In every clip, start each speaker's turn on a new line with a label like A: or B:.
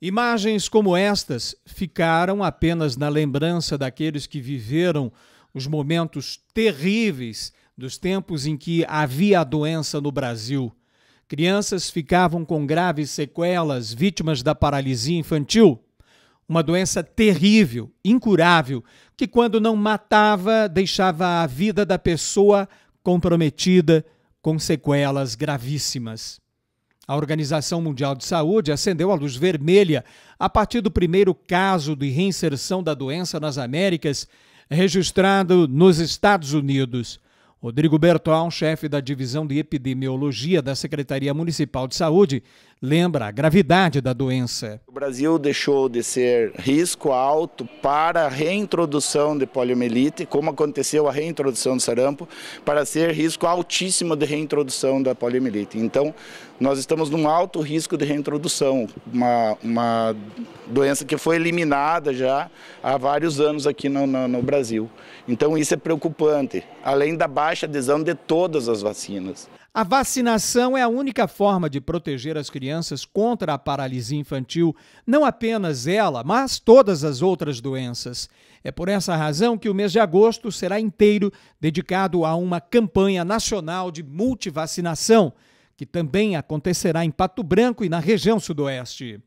A: Imagens como estas ficaram apenas na lembrança daqueles que viveram os momentos terríveis dos tempos em que havia a doença no Brasil. Crianças ficavam com graves sequelas, vítimas da paralisia infantil, uma doença terrível, incurável, que quando não matava, deixava a vida da pessoa comprometida com sequelas gravíssimas. A Organização Mundial de Saúde acendeu a luz vermelha a partir do primeiro caso de reinserção da doença nas Américas, registrado nos Estados Unidos. Rodrigo Berton, chefe da Divisão de Epidemiologia da Secretaria Municipal de Saúde, lembra a gravidade da doença.
B: O Brasil deixou de ser risco alto para a reintrodução de poliomielite, como aconteceu a reintrodução do sarampo, para ser risco altíssimo de reintrodução da poliomielite. Então, nós estamos num alto risco de reintrodução, uma, uma doença que foi eliminada já há vários anos aqui no, no, no Brasil. Então, isso é preocupante, além da baixa adesão de todas as vacinas.
A: A vacinação é a única forma de proteger as crianças crianças contra a paralisia infantil, não apenas ela, mas todas as outras doenças. É por essa razão que o mês de agosto será inteiro dedicado a uma campanha nacional de multivacinação, que também acontecerá em Pato Branco e na região Sudoeste.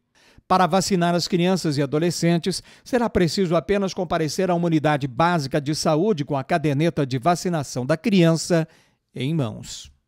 A: Para vacinar as crianças e adolescentes, será preciso apenas comparecer à uma unidade básica de saúde com a caderneta de vacinação da criança em mãos.